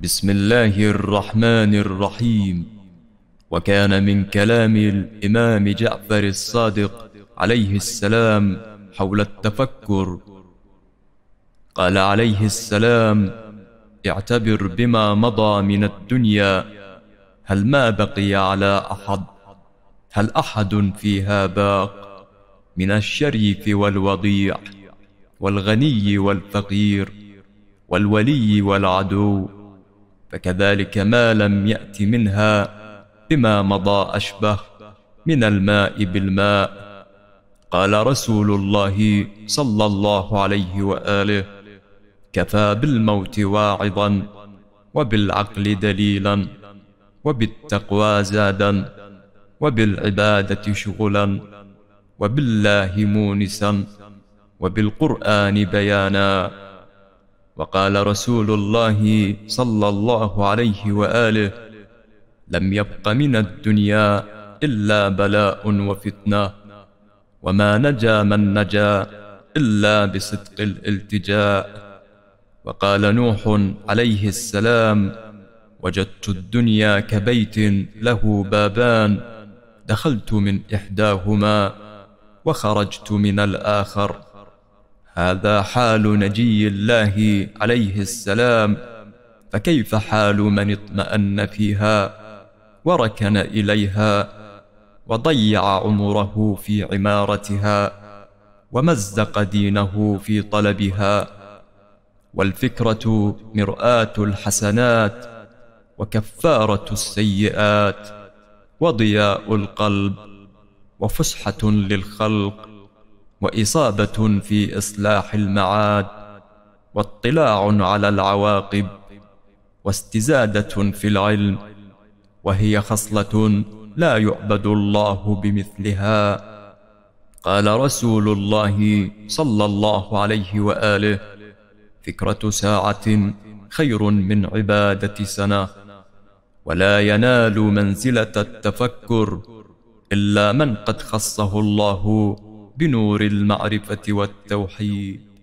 بسم الله الرحمن الرحيم وكان من كلام الإمام جعفر الصادق عليه السلام حول التفكر قال عليه السلام اعتبر بما مضى من الدنيا هل ما بقي على أحد هل أحد فيها باق من الشريف والوضيع والغني والفقير والولي والعدو فكذلك ما لم يأت منها بما مضى أشبه من الماء بالماء قال رسول الله صلى الله عليه وآله كفى بالموت واعظا وبالعقل دليلا وبالتقوى زادا وبالعبادة شغلا وبالله مونسا وبالقرآن بيانا وقال رسول الله صلى الله عليه واله لم يبق من الدنيا الا بلاء وفتنه وما نجا من نجا الا بصدق الالتجاء وقال نوح عليه السلام وجدت الدنيا كبيت له بابان دخلت من احداهما وخرجت من الاخر هذا حال نجي الله عليه السلام فكيف حال من اطمأن فيها وركن إليها وضيع عمره في عمارتها ومزق دينه في طلبها والفكرة مرآة الحسنات وكفارة السيئات وضياء القلب وفسحة للخلق واصابه في اصلاح المعاد واطلاع على العواقب واستزاده في العلم وهي خصله لا يعبد الله بمثلها قال رسول الله صلى الله عليه واله فكره ساعه خير من عباده سنه ولا ينال منزله التفكر الا من قد خصه الله بنور المعرفة والتوحيد